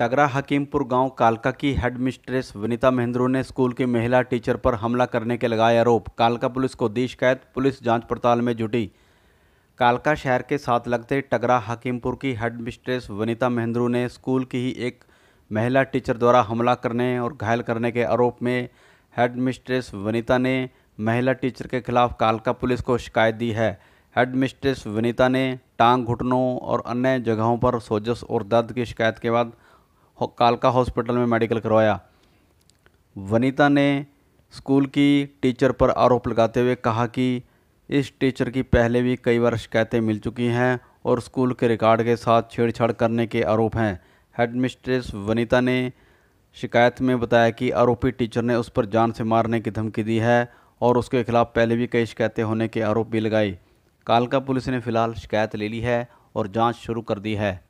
टगरा हकीमपुर गांव कालका की हेड मिस्ट्रेस विनीता महेंद्रू ने स्कूल की महिला टीचर पर हमला करने के लगाए आरोप कालका पुलिस को दी शिकायत पुलिस जांच पड़ताल में जुटी कालका शहर के साथ लगते टगरा हकीमपुर की हेड मिस्ट्रेस विनीता महेंद्रू ने स्कूल की ही एक महिला टीचर द्वारा हमला करने और घायल करने के आरोप में हेड मिस्ट्रेस वनिता ने महिला टीचर के खिलाफ कालका पुलिस को शिकायत दी है हेड मिस्ट्रेस विनीता ने टांग घुटनों और अन्य जगहों पर सोजस और दर्द की शिकायत के बाद कालका हॉस्पिटल में मेडिकल करवाया वनीता ने स्कूल की टीचर पर आरोप लगाते हुए कहा कि इस टीचर की पहले भी कई बार शिकायतें मिल चुकी हैं और स्कूल के रिकॉर्ड के साथ छेड़छाड़ करने के आरोप हैं हेडमिस्ट्रेस वनीता ने शिकायत में बताया कि आरोपी टीचर ने उस पर जान से मारने की धमकी दी है और उसके खिलाफ पहले भी कई शिकायतें होने के आरोप भी लगाई कालका पुलिस ने फिलहाल शिकायत ले ली है और जांच शुरू कर दी है